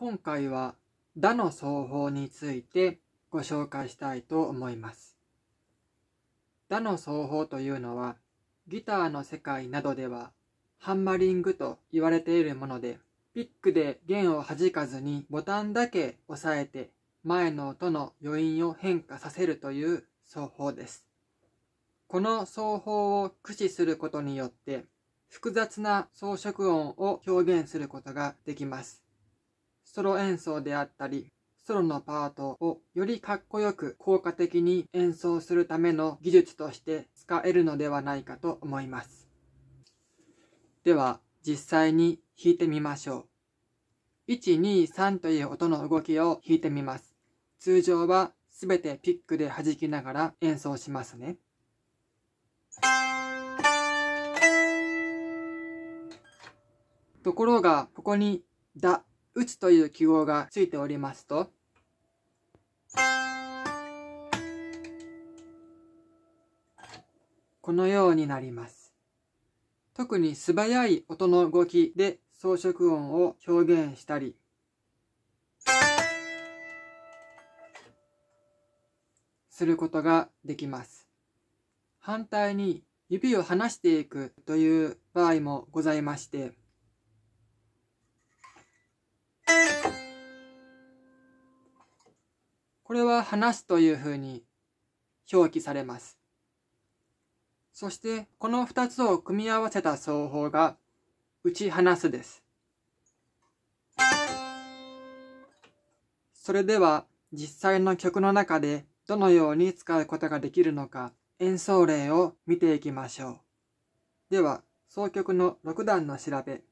今回は「打の奏法」についてご紹介したいと思います。打の奏法というのはギターの世界などではハンマリングと言われているものでピックで弦を弾かずにボタンだけ押さえて前の音の余韻を変化させるという奏法です。この奏法を駆使することによって複雑な装飾音を表現することができます。ソロ演奏であったり、ソロのパートをよりかっこよく効果的に演奏するための技術として使えるのではないかと思います。では実際に弾いてみましょう。123という音の動きを弾いてみます。通常はすべてピックで弾きながら演奏しますね。ところが、ここに、だ打つという記号がついておりますと、このようになります。特に素早い音の動きで装飾音を表現したり、することができます。反対に指を離していくという場合もございまして、これは話すというふうに表記されます。そしてこの2つを組み合わせた奏法が打ち放すです。それでは実際の曲の中でどのように使うことができるのか演奏例を見ていきましょう。では、奏曲の6段の調べ。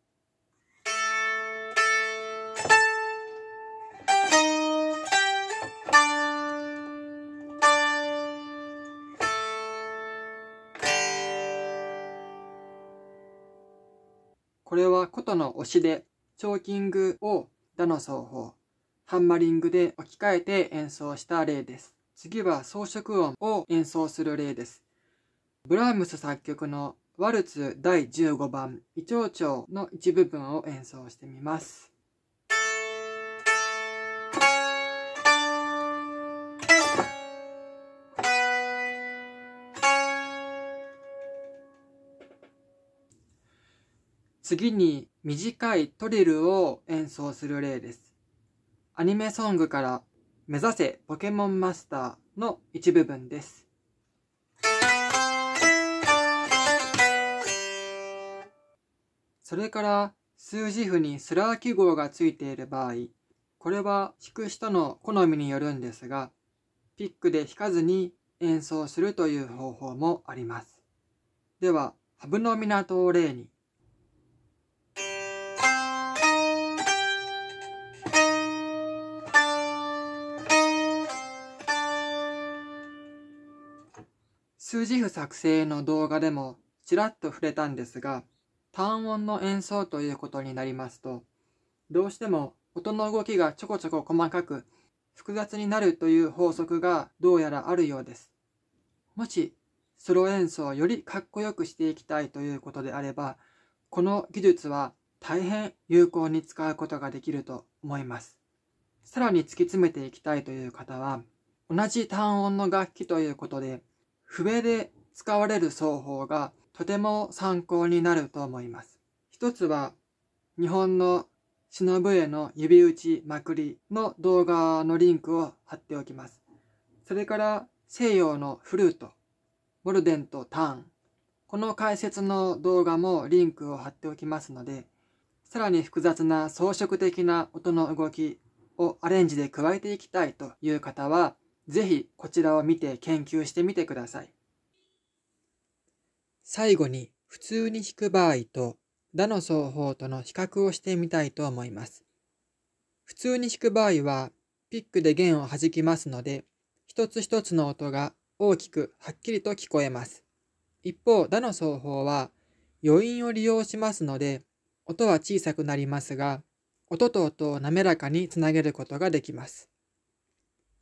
これは琴の押しで、チョーキングを打の奏法、ハンマリングで置き換えて演奏した例です。次は装飾音を演奏する例です。ブラームス作曲のワルツ第15番、イチョウチョウの一部分を演奏してみます。次に短いトリルを演奏する例です。アニメソングから目指せポケモンマスターの一部分です。それから数字符にスラー記号がついている場合、これは弾く人の好みによるんですが、ピックで弾かずに演奏するという方法もあります。では、ハブの港を例に。数字譜作成の動画でもちらっと触れたんですが、単音の演奏ということになりますと、どうしても音の動きがちょこちょこ細かく複雑になるという法則がどうやらあるようです。もし、ソロ演奏をよりかっこよくしていきたいということであれば、この技術は大変有効に使うことができると思います。さらに突き詰めていきたいという方は、同じ単音の楽器ということで、笛で使われる奏法がとても参考になると思います。一つは日本の忍への指打ちまくりの動画のリンクを貼っておきます。それから西洋のフルート、モルデント、ターン、この解説の動画もリンクを貼っておきますので、さらに複雑な装飾的な音の動きをアレンジで加えていきたいという方は、ぜひこちらを見て研究してみてください。最後に普通に弾く場合と打の奏法との比較をしてみたいと思います。普通に弾く場合はピックで弦を弾きますので一つ一つの音が大きくはっきりと聞こえます。一方、打の奏法は余韻を利用しますので音は小さくなりますが音と音を滑らかにつなげることができます。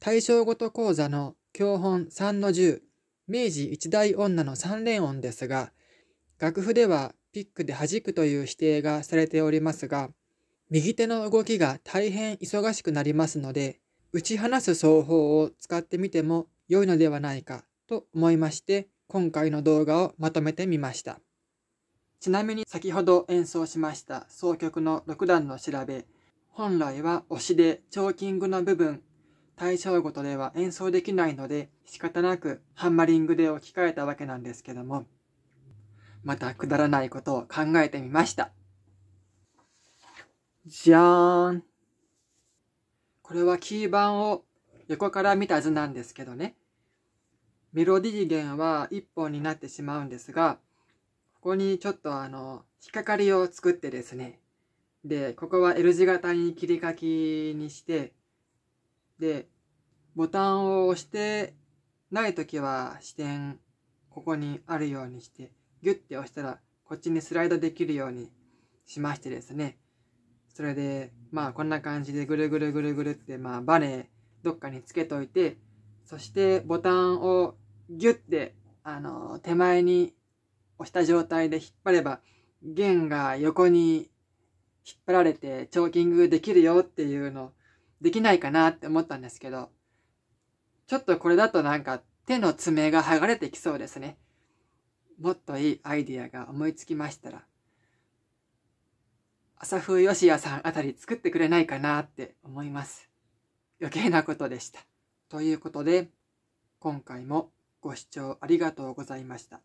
対象ごと講座の教本3の10、明治一大女の三連音ですが、楽譜ではピックで弾くという指定がされておりますが、右手の動きが大変忙しくなりますので、打ち離す奏法を使ってみても良いのではないかと思いまして、今回の動画をまとめてみました。ちなみに先ほど演奏しました奏曲の6段の調べ、本来は押しでチョーキングの部分対正ごとでは演奏できないので仕方なくハンマリングで置き換えたわけなんですけども、またくだらないことを考えてみました。じゃーん。これはキー板を横から見た図なんですけどね。メロディ弦は1本になってしまうんですが、ここにちょっとあの、引っかかりを作ってですね。で、ここは L 字型に切り書きにして、で、ボタンを押してないときは視点、ここにあるようにして、ギュッて押したら、こっちにスライドできるようにしましてですね。それで、まあこんな感じでぐるぐるぐるぐるって、まあバネどっかにつけといて、そしてボタンをギュッて、あの、手前に押した状態で引っ張れば、弦が横に引っ張られてチョーキングできるよっていうのをできないかなって思ったんですけど、ちょっとこれだとなんか手の爪が剥がれてきそうですね。もっといいアイディアが思いつきましたら、朝風よしやさんあたり作ってくれないかなって思います。余計なことでした。ということで、今回もご視聴ありがとうございました。